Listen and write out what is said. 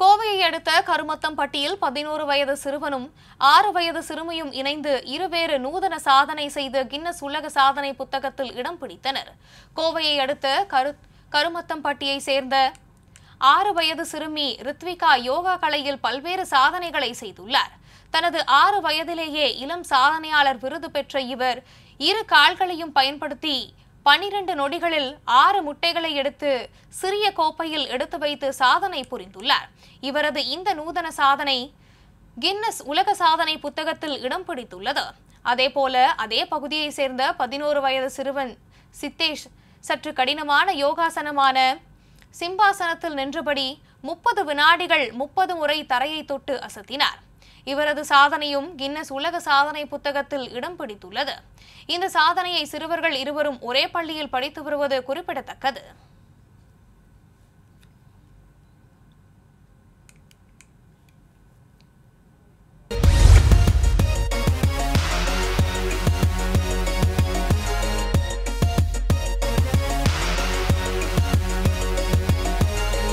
கோவையை அடுத்த கருமத்தம் பட்டியில் பதினோரு வயது சிறுவனும் ஆறு வயது சிறுமியும் இணைந்து இருவேறு நூதன சாதனை செய்து கின்னஸ் உலக சாதனை புத்தகத்தில் இடம் பிடித்தனர் கோவையை அடுத்த கரு பட்டியை சேர்ந்த ஆறு வயது சிறுமி ரித்விகா யோகா கலையில் பல்வேறு சாதனைகளை செய்துள்ளார் தனது ஆறு வயதிலேயே இளம் சாதனையாளர் விருது பெற்ற இவர் இரு கால்களையும் பயன்படுத்தி பனிரெண்டு நொடிகளில் ஆறு முட்டைகளை எடுத்து சிறிய கோப்பையில் எடுத்து வைத்து சாதனை புரிந்துள்ளார் இவரது இந்த நூதன சாதனை கின்னஸ் உலக சாதனை புத்தகத்தில் இடம் பிடித்துள்ளது அதேபோல அதே பகுதியை சேர்ந்த பதினோரு வயது சிறுவன் சித்தேஷ் சற்று கடினமான யோகாசனமான சிம்பாசனத்தில் நின்றபடி முப்பது வினாடிகள் முப்பது முறை தரையை தொட்டு அசத்தினார் இவரது சாதனையும் கின்னஸ் உலக சாதனை புத்தகத்தில் இடம் பிடித்துள்ளது இந்த சாதனையை சிறுவர்கள் இருவரும் ஒரே பள்ளியில் படித்து வருவது குறிப்பிடத்தக்கது